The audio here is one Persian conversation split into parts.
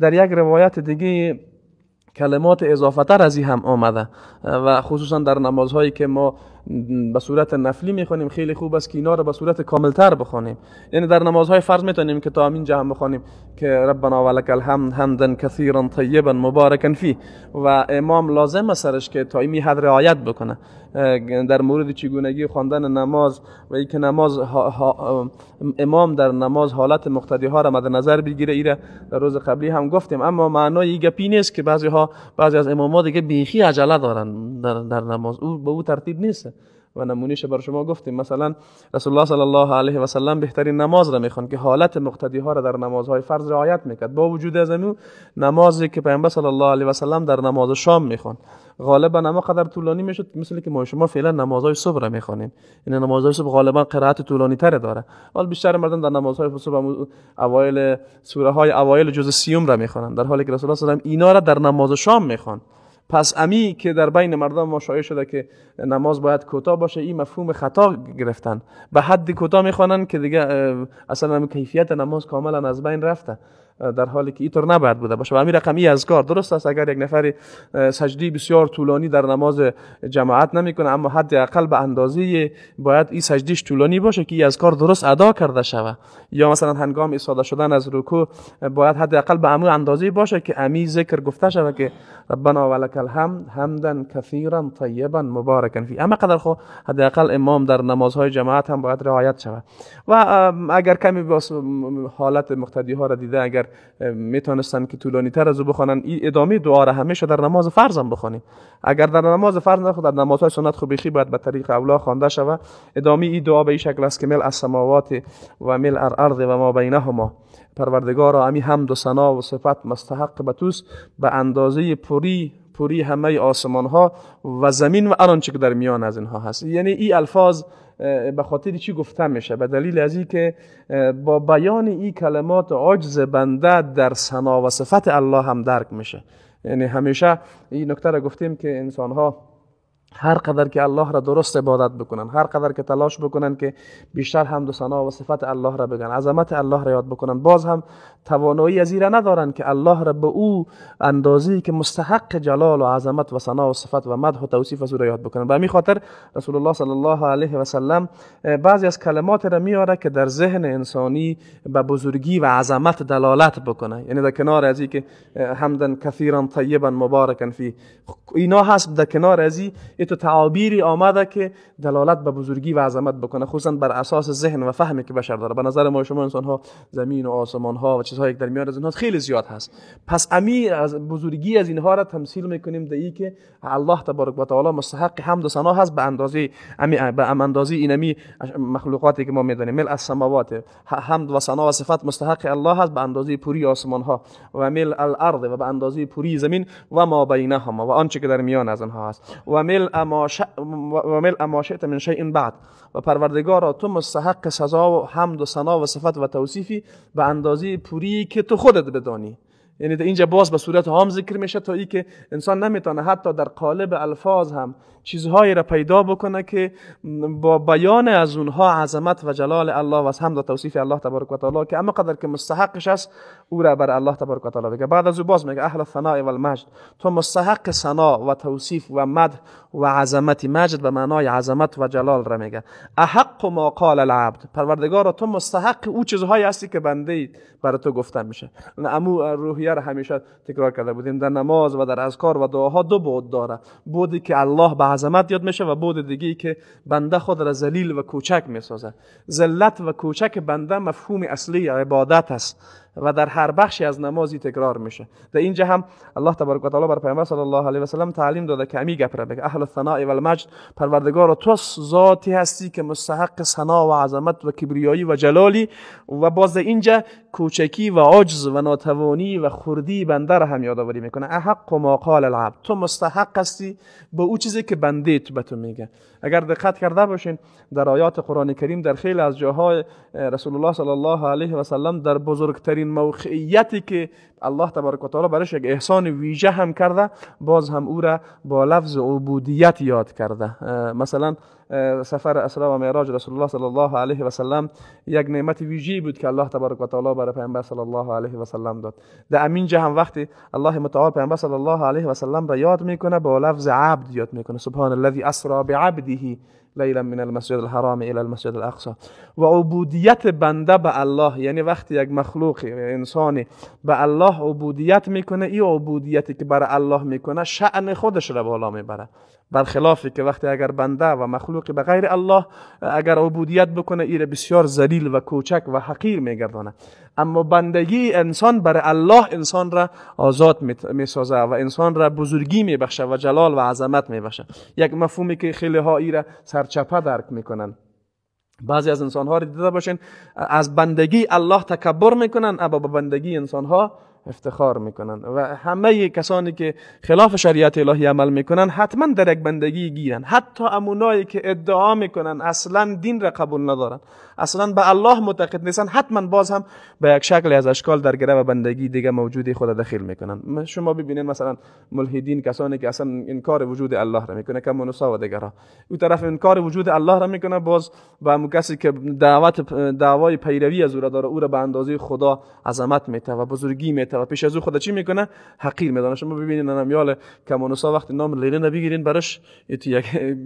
در یک روایت دیگه کلمات اضافه تر از این هم آمده و خصوصا در نمازهایی که ما به صورت نفلی میخوانیم خیلی خوب است که اینا رو به صورت کاملتر بخوانیم یعنی در نمازهای فرض میتونیم که تا جا جهان بخوانیم که ربنا ولک الحمد حمدا کثیرا طیبا مبارکا فی و امام لازم سرش که تا این حد رعایت بکنه در مورد چگونگی خواندن نماز و اینکه نماز امام در نماز حالت مقتدی ها را مد نظر بگیره ایره در روز قبلی هم گفتیم اما معنای گپی نیست که بعضی ها بعضی از امامات دیگه بیخی عجله دارن در, نماز او به او ترتیب نیست و نمونیش بر شما گفتیم مثلا رسول الله صلی الله علیه و سلم بهترین نماز را میخوان که حالت مقتدی ها را در نمازهای فرض رعایت میکرد با وجود از این نمازی که پیامبر صلی الله علیه و سلم در نماز شام میخوان غالبا نماقدر قدر طولانی میشد مثل که ما شما فعلا نمازهای صبح را میخوانیم این نمازهای صبح غالبا قرائت طولانی تر داره حال بیشتر مردم در نمازهای صبح اوایل سوره های اوایل جزء سیوم را میخوانند در حالی که رسول الله صلی الله علیه و سلم اینا را در نماز شام میخوان پس امی که در بین مردم ما شایع شده که نماز باید کوتاه باشه این مفهوم خطا گرفتن به حد کوتاه میخوانن که دیگه اصلا کیفیت نماز کاملا از بین رفته در حالی که اینطور نباید بوده باشه و همین رقمی از کار درست است اگر یک نفری سجدی بسیار طولانی در نماز جماعت نمیکنه اما حداقل به اندازه باید این سجدیش طولانی باشه که این از کار درست ادا کرده شود یا مثلا هنگام ایستاده شدن از رکوع باید حداقل به امو اندازه باشه که امی ذکر گفته شود که ربنا ولک الحمد حمدا کثیرا طیبا مبارکا فی اما قدر خو حداقل امام در نمازهای جماعت هم باید رعایت شود و اگر کمی حالت مقتدی ها را دیده اگر اگر میتونستن که طولانی تر از او بخوانن این ادامه دعا را همیشه در نماز فرض هم بخوانیم اگر در نماز فرض نخود در نماز های سنت خیلی باید به طریق اولا خوانده شود ادامه این دعا به این شکل است که مل از سماوات و مل ارض و ما بینهما پروردگارا امی حمد و ثنا و صفت مستحق به توس به اندازه پوری پوری همه آسمان ها و زمین و آنچه که در میان از اینها هست یعنی این الفاظ به خاطر چی گفته میشه به دلیل از که با بیان این کلمات عجز بنده در سنا و صفت الله هم درک میشه یعنی همیشه این نکته را گفتیم که انسان ها هر قدر که الله را درست عبادت بکنن هر قدر که تلاش بکنن که بیشتر حمد و ثنا و صفت الله را بگن عظمت الله را یاد بکنن باز هم توانایی از را ندارن که الله را به او اندازی که مستحق جلال و عظمت و ثنا و صفت و مدح و توصیف از او را یاد بکنن به همین خاطر رسول الله صلی الله علیه و سلم بعضی از کلمات را میاره که در ذهن انسانی به بزرگی و عظمت دلالت بکنه یعنی در کنار از که حمدن کثیرا طیبا مبارکا فی خب، اینا هست در کنار از تو تعابیری آمده که دلالت به بزرگی و عظمت بکنه خصوصا بر اساس ذهن و فهمی که بشر داره به نظر ما شما انسان ها زمین و آسمان ها و چیزهایی که در میان از اینها خیلی زیاد هست پس امی از بزرگی از اینها را تمثیل میکنیم در ای که الله تبارک و تعالی مستحق حمد و ثنا هست به اندازه امی به اندازه اینمی مخلوقاتی که ما میدانیم مل از سماوات حمد و ثنا و صفات مستحق الله هست به اندازه پوری آسمان ها و مل الارض و به اندازه پوری زمین و ما بینهما و آنچه که در میان از آنها هست و مل و ما شئت من شیء بعد و را تو مستحق سزا و حمد و ثنا و صفت و توصیفی به اندازه پوری که تو خودت بدانی یعنی اینجا باز به صورت هام ذکر میشه تا ای که انسان نمیتونه حتی در قالب الفاظ هم چیزهایی را پیدا بکنه که با بیان از اونها عظمت و جلال الله و از حمد توصیف الله تبارک و تعالی که اما قدر که مستحقش است او را بر الله تبارک و تعالی بگه بعد از او باز میگه اهل الثناء و المجد تو مستحق ثنا و توصیف و مد و عظمت مجد و معنای عظمت و جلال را میگه احق ما قال العبد پروردگار تو مستحق او چیزهایی هستی که بنده بر تو گفته میشه امو روحی یار را همیشه تکرار کرده بودیم در نماز و در اذکار و دعاها دو بود داره بودی که الله به عظمت یاد میشه و بود دیگی که بنده خود را ذلیل و کوچک میسازه ذلت و کوچک بنده مفهوم اصلی عبادت است و در هر بخشی از نمازی تکرار میشه در اینجا هم الله تبارک و تعالی بر پیامبر صلی الله علیه و سلم تعلیم داده که امی گپره اهل الثناء و المجد پروردگار تو ذاتی هستی که مستحق ثنا و عظمت و کبریایی و جلالی و باز اینجا کوچکی و عجز و ناتوانی و خردی بنده را هم یادآوری میکنه احق ما قال العبد تو مستحق هستی به او چیزی که بنده تو به تو میگه اگر دقت کرده باشین در آیات قرآن کریم در خیلی از جاهای رسول الله صلی الله علیه و سلم در بزرگترین موقعیتی که الله تبارک و تعالی برایش یک احسان ویژه هم کرده باز هم او را با لفظ عبودیت یاد کرده مثلا سفر اسرا و معراج رسول الله صلی الله علیه و سلم یک نعمت ویژه بود که الله تبارک و تعالی برای پیامبر صلی الله علیه و سلم داد در امین هم وقتی الله متعال پیامبر صلی الله علیه و سلم را یاد میکنه با لفظ عبد یاد میکنه سبحان الذی اسرا بعبده لیلا من المسجد الحرام الی المسجد الاقصی و عبودیت بنده به الله یعنی وقتی یک مخلوق انسانی به الله عبودیت میکنه این عبودیتی که بر الله میکنه شأن خودش را بالا میبره برخلافی که وقتی اگر بنده و مخلوقی به غیر الله اگر عبودیت بکنه ایره بسیار ذلیل و کوچک و حقیر میگردانه اما بندگی انسان بر الله انسان را آزاد می سازه و انسان را بزرگی می بخشه و جلال و عظمت می بخشه یک مفهومی که خیلی ها را سرچپه درک میکنن بعضی از انسان ها را دیده باشین از بندگی الله تکبر میکنن اما به بندگی انسان ها افتخار میکنن و همه کسانی که خلاف شریعت الهی عمل میکنن حتما در یک بندگی گیرن حتی امونایی که ادعا میکنن اصلا دین را قبول ندارن اصلا به الله معتقد نیستن حتما باز هم به یک شکل از اشکال در گره و بندگی دیگه موجودی خود دخیل میکنن شما ببینید مثلا ملحدین کسانی که اصلا انکار وجود الله را میکنه که منوسا و دیگرها او طرف انکار وجود الله را میکنه باز به کسی که دعوت دعوای پیروی از او را داره او را به اندازه خدا عظمت میته و بزرگی میته میتوه پیش از او خدا چی میکنه حقیر میدانه شما ببینید نم یال کمونوسا وقتی نام لنین بگیرین برش یک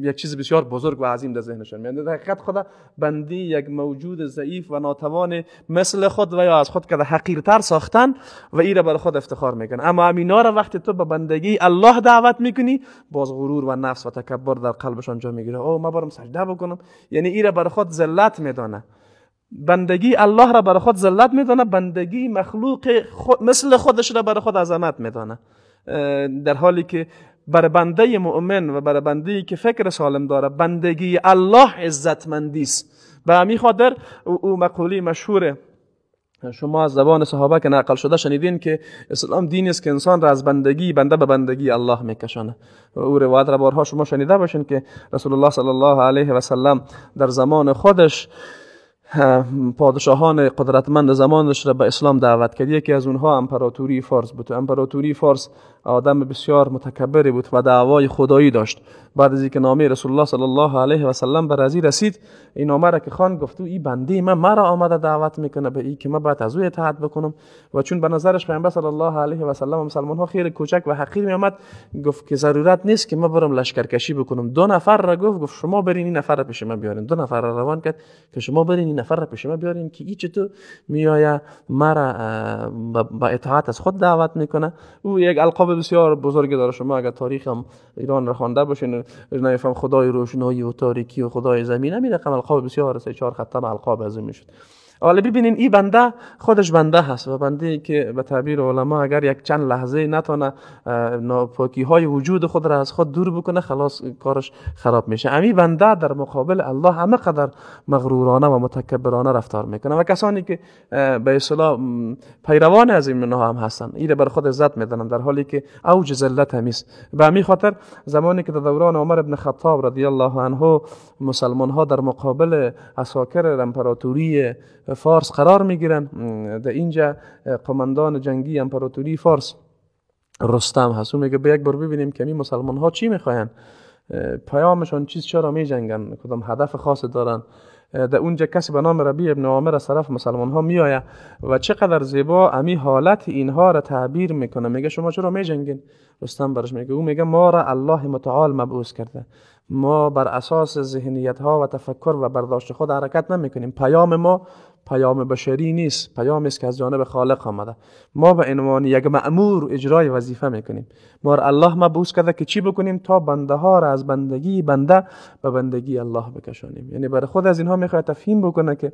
یک چیز بسیار بزرگ و عظیم در ذهنشون میاد در حقیقت خدا بندی یک موجود ضعیف و ناتوان مثل خود و یا از خود که حقیرتر ساختن و را بر خود افتخار میکنه اما امینا را وقتی تو به بندگی الله دعوت میکنی باز غرور و نفس و تکبر در قلبشان جا میگیره او ما برم سجده بکنم یعنی را بر خود ذلت میدانه بندگی الله را برای خود ذلت میدانه بندگی مخلوق خود مثل خودش را برای خود عظمت میدانه در حالی که بر بنده مؤمن و بر بنده که فکر سالم داره بندگی الله عزتمندی است به همین خاطر او مقولی مشهور شما از زبان صحابه که نقل شده شنیدین که اسلام دین است که انسان را از بندگی بنده به بندگی الله میکشانه و او روایت را بارها شما شنیده باشین که رسول الله صلی الله علیه و سلم در زمان خودش پادشاهان قدرتمند زمانش را به اسلام دعوت کرد یکی از اونها امپراتوری فارس بود امپراتوری فارس آدم بسیار متکبری بود و دعوای خدایی داشت بعد از اینکه نامه رسول الله صلی الله علیه و سلم بر ازی رسید این نامه که خان گفت این بنده من مرا آمده دعوت میکنه به این که من بعد از او اطاعت بکنم و چون به نظرش پیامبر صلی الله علیه و سلم مسلمان ها خیر کوچک و حقیر می آمد گفت که ضرورت نیست که من برم لشکرکشی بکنم دو نفر را گفت گفت شما برین این نفر را پیش من بیارین دو نفر را روان کرد که شما برین این نفر را پیش من بیارین که این چطور میآیه مرا با اطاعت از خود دعوت میکنه او یک القاب بسیار بزرگی داره شما اگر تاریخ هم ایران را خوانده باشین فهم خدای روشنایی و تاریکی و خدای زمین همین رقم القاب بسیار سه چهار خطم القاب از میشد حالا ببینین این بنده خودش بنده هست و بنده که به تعبیر علما اگر یک چند لحظه نتونه ناپاکی های وجود خود را از خود دور بکنه خلاص کارش خراب میشه امی بنده در مقابل الله همه قدر مغرورانه و متکبرانه رفتار میکنه و کسانی که به اصطلاح پیروان از این هم هستن ایره بر خود عزت میدنن در حالی که اوج ذلت همیست به امی خاطر زمانی که در دوران عمر ابن خطاب رضی الله عنه مسلمان ها در مقابل اساکر امپراتوری فارس قرار میگیرن در اینجا قماندان جنگی امپراتوری فارس رستم هست او میگه به یک بار ببینیم که مسلمان ها چی میخواین پیامشان چیز چرا می جنگن کدام هدف خاص دارن در اونجا کسی به نام ربی ابن عامر از طرف مسلمان ها می آیا و چقدر زیبا امی حالت اینها را تعبیر میکنه میگه شما چرا می جنگین رستم برش میگه او میگه ما را الله متعال مبعوث کرده ما بر اساس ذهنیت ها و تفکر و برداشت خود حرکت نمیکنیم. پیام ما پیام بشری نیست پیام است که از جانب خالق آمده ما به عنوان یک مأمور اجرای وظیفه میکنیم ما را الله مبعوث کرده که چی بکنیم تا بنده ها را از بندگی بنده به بندگی الله بکشانیم یعنی برای خود از اینها میخواد تفهیم بکنه که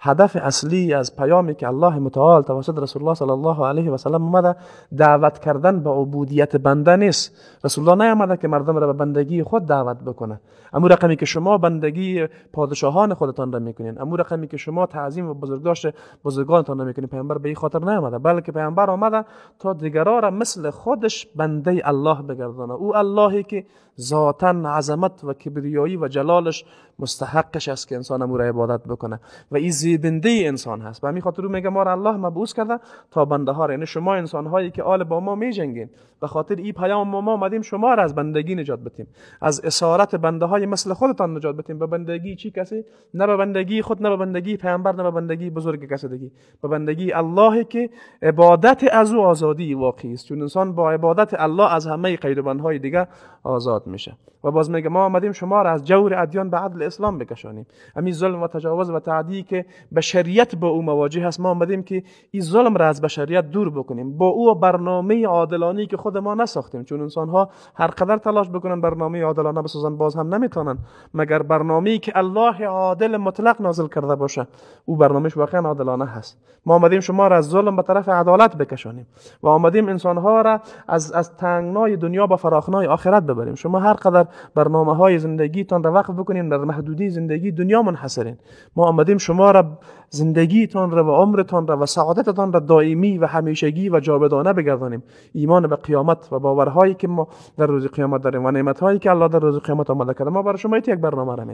هدف اصلی از پیامی که الله متعال توسط رسول الله صلی الله علیه و سلم اومده دعوت کردن به عبودیت بنده نیست رسول الله نیامده که مردم را به بندگی خود دعوت بکنه امو رقمی که شما بندگی پادشاهان خودتان را میکنین امو رقمی که شما تعظیم و بزرگداشت بزرگانتان را میکنین پیامبر به این خاطر نیامده بلکه پیامبر آمده تا دیگران را مثل خودش بنده الله بگردانه او اللهی که ذاتا عظمت و کبریایی و جلالش مستحقش است که انسان امور عبادت بکنه و این زیبنده ای انسان هست و همین خاطر رو میگه ما را الله مبعوث کرده تا بنده ها یعنی شما انسان هایی که آل با ما جنگین به خاطر این پیام ما ما آمدیم شما را از بندگی نجات بدیم از اسارت بنده های مثل خودتان نجات بدیم به بندگی چی کسی نه به بندگی خود نه به بندگی پیامبر نه به بندگی بزرگ کسی دیگه به بندگی الله که عبادت از او آزادی واقعی است چون انسان با عبادت الله از همه قید و بندهای دیگه آزاد میشه و باز میگه ما آمدیم شما را از جور ادیان به عدل اسلام بکشانیم همین ظلم و تجاوز و تعدی که بشریت با او مواجه هست ما آمدیم که این ظلم را از بشریت دور بکنیم با او برنامه عادلانی که خود ما نساختیم چون انسان ها هر قدر تلاش بکنن برنامه عادلانه بسازن باز هم نمیتونن مگر برنامه‌ای که الله عادل مطلق نازل کرده باشه او برنامهش واقعا عادلانه هست ما آمدیم شما را از ظلم به طرف عدالت بکشانیم و آمدیم انسان را از از تنگنای دنیا به فراخنای آخرت ببریم شما هر قدر برنامه های زندگیتان را وقف بکنین در محدودی زندگی دنیا منحصرین ما آمدیم شما را زندگیتان را و عمرتان را و سعادتتان را دائمی و همیشگی و جاودانه بگردانیم ایمان به قیامت و باورهایی که ما در روز قیامت داریم و نعمت هایی که الله در روز قیامت آماده کرده ما برای شما یک برنامه را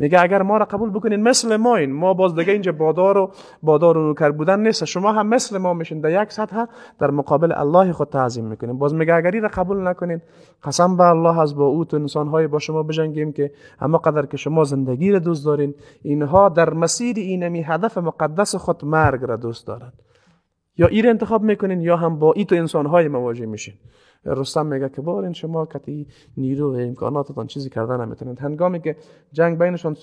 میگه اگر ما را قبول بکنید مثل ما این ما باز دیگه اینجا بادار و بادار و نوکر بودن نیست شما هم مثل ما میشین در یک سطح در مقابل الله خود تعظیم میکنین باز میگه اگر را قبول نکنین قسم به الله از با او انسان های با شما بجنگیم که اما قدر که شما زندگی را دوست دارین اینها در مسیر اینمی هدف مقدس خود مرگ را دوست دارد یا ایر انتخاب میکنین یا هم با ایتو های مواجه میشین رستم میگه که بارین شما کتی نیرو و امکاناتتان چیزی کردن نمیتونید هنگامی که جنگ بینشان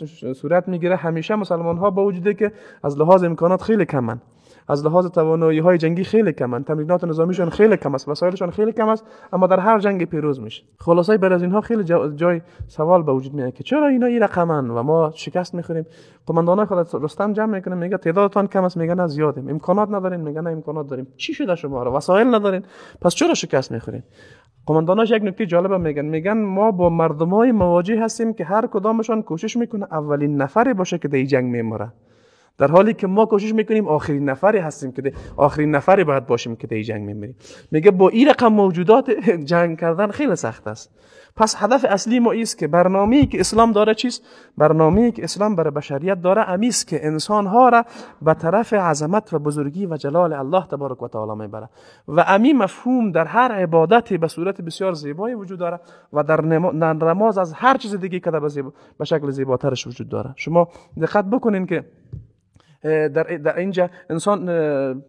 صورت میگیره همیشه مسلمان ها با وجوده که از لحاظ امکانات خیلی کمن از لحاظ توانایی های جنگی خیلی کمن تمرینات نظامیشون خیلی کم است وسایلشون خیلی کم است اما در هر جنگ پیروز میشه خلاصه بر از اینها خیلی جای سوال به وجود میاد که چرا اینا این رقمن و ما شکست میخوریم قماندان خود رستم جمع میکنه میگه تعدادتان کم است میگن نه زیادیم امکانات ندارین میگن نه امکانات داریم چی شده شما رو وسایل ندارین پس چرا شکست میخورین قمانداناش یک نکته جالب میگن میگن ما با مردمای مواجه هستیم که هر کدامشان کوشش میکنه اولین نفری باشه که در جنگ میمره در حالی که ما کوشش میکنیم آخرین نفری هستیم که آخرین نفری باید باشیم که دی جنگ میمیریم میگه با این رقم موجودات جنگ کردن خیلی سخت است پس هدف اصلی ما است که برنامه‌ای که اسلام داره چیست برنامه‌ای که اسلام برای بشریت داره امیست که انسان را به طرف عظمت و بزرگی و جلال الله تبارک و تعالی میبره و امی مفهوم در هر عبادتی به صورت بسیار زیبایی وجود داره و در نماز از هر چیز دیگه که به شکل زیباترش وجود داره شما دقت بکنین که در, اینجا انسان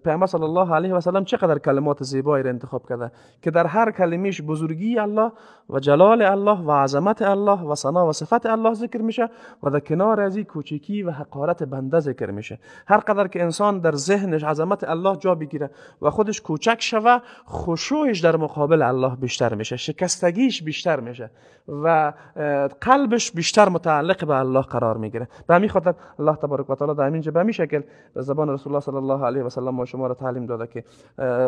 پیامبر صلی الله علیه و سلم چقدر کلمات زیبایی را انتخاب کرده که در هر کلمیش بزرگی الله و جلال الله و عظمت الله و ثنا و صفت الله ذکر میشه و در کنار ازی کوچکی و حقارت بنده ذکر میشه هر قدر که انسان در ذهنش عظمت الله جا بگیره و خودش کوچک شوه خشوعش در مقابل الله بیشتر میشه شکستگیش بیشتر میشه و قلبش بیشتر متعلق به الله قرار میگیره به همین خاطر الله تبارک و تعالی در همین جا به شکل زبان رسول الله صلی الله علیه و سلم و شما را تعلیم داده که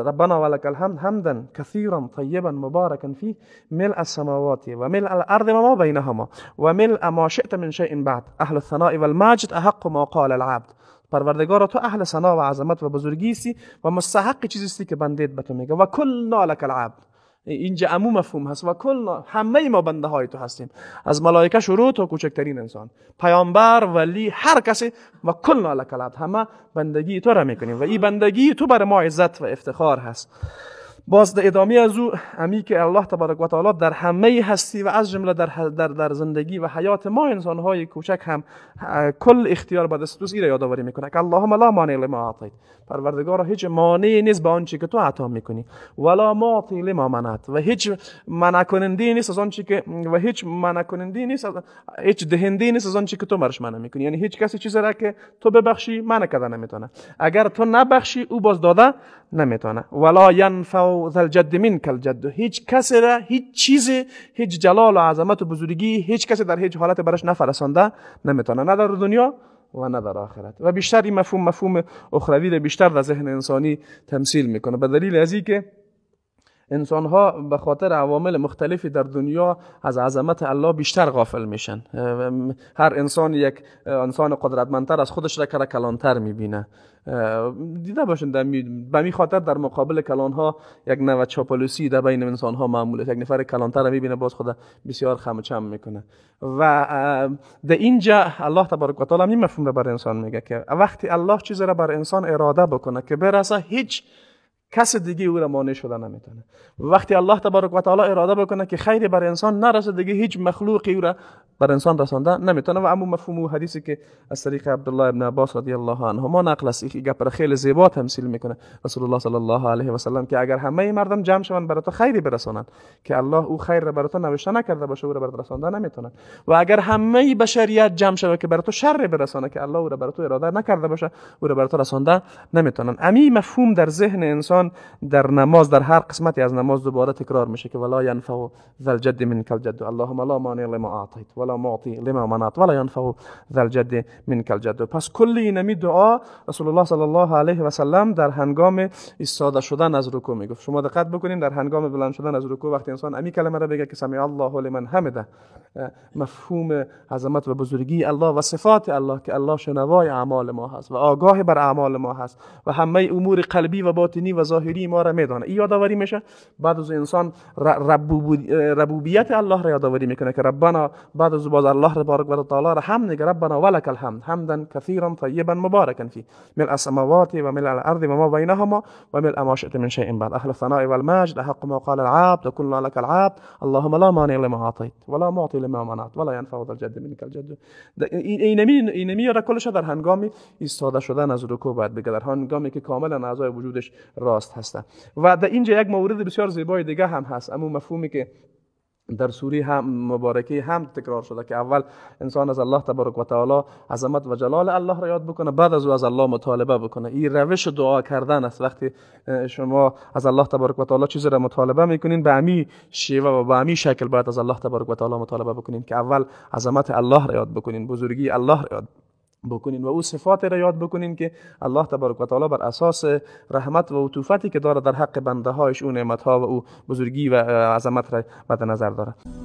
ربنا ولك الحمد حمدا كثيرا طيبا مباركا فيه ملء السماوات و ملء الارض وما بينهما و ملء ما شئت من شيء بعد اهل الثناء والمجد احق ما قال العبد پروردگار تو اهل ثنا و عظمت و بزرگی هستی و مستحق چیزی هستی که بندیت به تو میگه و کل نالک العبد اینجا عموم مفهوم هست و کل همه ما بنده های تو هستیم از ملائکه شروع تا کوچکترین انسان پیامبر ولی هر کسی و کل نالکلات همه بندگی تو را میکنیم و این بندگی تو برای ما عزت و افتخار هست باز در ادامه از او امی که الله تبارک و تعالی در همه هستی و از جمله در, در, در زندگی و حیات ما انسان های کوچک هم کل اختیار به دست دوست را یادآوری میکنه که اللهم لا مانع لما اعطیت پروردگار هیچ مانعی نیست به آنچه که تو عطا میکنی ولا معطی لما منعت و هیچ منع کننده نیست از آنچه که و هیچ منع کننده نیست هیچ دهنده نیست از آنچه که تو مرش منع میکنی یعنی هیچ کسی چیزی را که تو ببخشی منع کرده نمیتونه اگر تو نبخشی او باز داده نمیتونه ولا ینفع ذل الجد منک الجد هیچ کسی را هیچ چیزی هیچ جلال و عظمت و بزرگی هیچ کسی در هیچ حالت برش نفرسانده نمیتونه نه در دنیا و نه در آخرت و بیشتر این مفهوم مفهوم اخروی را بیشتر در ذهن انسانی تمثیل میکنه به دلیل از که انسان ها به خاطر عوامل مختلفی در دنیا از عظمت الله بیشتر غافل میشن هر انسان یک انسان قدرتمندتر از خودش را کرا کلانتر میبینه دیده باشند به می خاطر در مقابل کلان ها یک نوع چاپلوسی در بین انسان ها معموله یک نفر کلانتر را میبینه باز خود بسیار خمچم میکنه و در اینجا الله تبارک و تعالی این مفهوم بر انسان میگه که وقتی الله چیز را بر انسان اراده بکنه که برسه هیچ کس دیگه او را مانع شده نمیتونه وقتی الله تبارک و تعالی اراده بکنه که خیر بر انسان نرسه دیگه هیچ مخلوقی او را بر انسان رسانده نمیتونه و اما مفهوم و حدیثی که از طریق عبدالله ابن عباس رضی الله ما نقل است این گپ خیلی زیبا تمثیل میکنه رسول الله صلی الله علیه و سلم که اگر همه مردم جمع شوند برای تو خیری برسانند که الله او خیر را برای تو نوشته نکرده باشه او را برات رسانده نمیتونه و اگر همه بشریت جمع شوه که برای تو شر برسانه که الله او را برای تو اراده نکرده باشه او را برات تو رسانده نمیتونن امی مفهوم در ذهن انسان در نماز در هر قسمتی از نماز دوباره تکرار میشه که ولا ينفع ذل جد من الجد اللهم لا مانع لما اعطیت ولا معطي لما منعت ولا ينفع ذل جد من الجد پس کل اینمی دعا رسول الله صلی الله علیه و سلم در هنگام ایستاده شدن از رکوع میگفت شما دقت بکنید در هنگام بلند شدن از رکوع وقتی انسان امی کلمه را بگه که سمع الله لمن حمده مفهوم عظمت و بزرگی الله و صفات الله که الله شنوای اعمال ما هست و آگاه بر اعمال ما هست و همه امور قلبی و باطنی و ظاهری ما را میدانه این یادآوری میشه بعد از انسان ربوبیت الله را یادآوری میکنه که ربنا بعد از باز الله بارک و تعالی را هم نگه ربنا ولک الحمد حمدا کثیرا طیبا مبارکا فی من السماوات و مل الارض و ما بینهما و مل ما من شیء بعد اهل و المجد حق ما قال العبد كلنا لك العبد اللهم لا مانع لما اعطيت ولا معطي لما منعت ولا ينفع ذا الجد منك الجد اینمی اینمی را کلش در هنگامی ایستاده شدن از رکوع بعد بگه در هنگامی که کاملا اعضای وجودش را راست و در اینجا یک مورد بسیار زیبای دیگه هم هست اما مفهومی که در سوری هم مبارکی هم تکرار شده که اول انسان از الله تبارک و تعالی عظمت و جلال الله را یاد بکنه بعد از او از الله مطالبه بکنه این روش دعا کردن است وقتی شما از الله تبارک و تعالی چیزی را مطالبه میکنین به امی شیوه و به امی شکل باید از الله تبارک و تعالی مطالبه بکنین که اول عظمت الله را یاد بکنین بزرگی الله را یاد بکنین و او صفات را یاد بکنین که الله تبارک و تعالی بر اساس رحمت و عطوفتی که داره در حق بنده هایش او نعمت ها و او بزرگی و عظمت را مد نظر داره